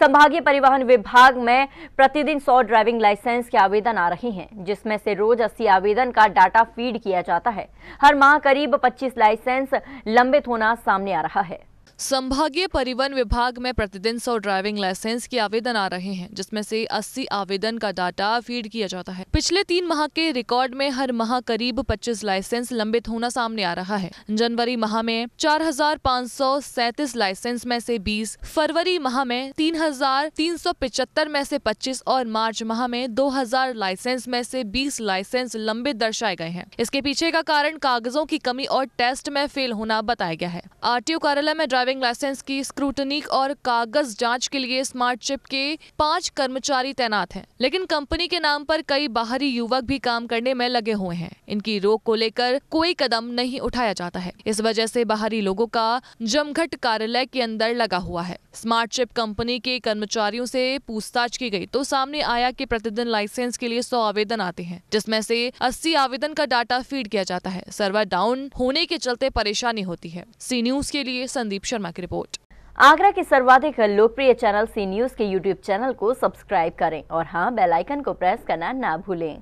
संभागीय परिवहन विभाग में प्रतिदिन 100 ड्राइविंग लाइसेंस के आवेदन आ रहे हैं जिसमें से रोज 80 आवेदन का डाटा फीड किया जाता है हर माह करीब 25 लाइसेंस लंबित होना सामने आ रहा है संभागीय परिवहन विभाग में प्रतिदिन सौ ड्राइविंग लाइसेंस के आवेदन आ रहे हैं जिसमें से 80 आवेदन का डाटा फीड किया जाता है पिछले तीन माह के रिकॉर्ड में हर माह करीब 25 लाइसेंस लंबित होना सामने आ रहा है जनवरी माह में चार लाइसेंस में से 20, फरवरी माह में तीन में से 25 और मार्च माह में 2,000 लाइसेंस में से 20 लाइसेंस लंबित दर्शाए गए हैं इसके पीछे का कारण कागजों की कमी और टेस्ट में फेल होना बताया गया है आर कार्यालय में ड्राइविंग लाइसेंस की स्क्रूटनी और कागज जांच के लिए स्मार्ट चिप के पांच कर्मचारी तैनात हैं लेकिन कंपनी के नाम पर कई बाहरी युवक भी काम करने में लगे हुए हैं इनकी रोक को लेकर कोई कदम नहीं उठाया जाता है इस वजह ऐसी बाहरी लोगो का जमघट कार्यालय के अंदर लगा हुआ है स्मार्ट चिप कंपनी के कर्मचारियों से पूछताछ की गई तो सामने आया कि प्रतिदिन लाइसेंस के लिए सौ आवेदन आते हैं जिसमें से 80 आवेदन का डाटा फीड किया जाता है सर्वर डाउन होने के चलते परेशानी होती है सी न्यूज के लिए संदीप शर्मा शर्मा की रिपोर्ट आगरा के सर्वाधिक लोकप्रिय चैनल सी न्यूज के यूट्यूब चैनल को सब्सक्राइब करें और हाँ बेलाइकन को प्रेस करना ना भूलें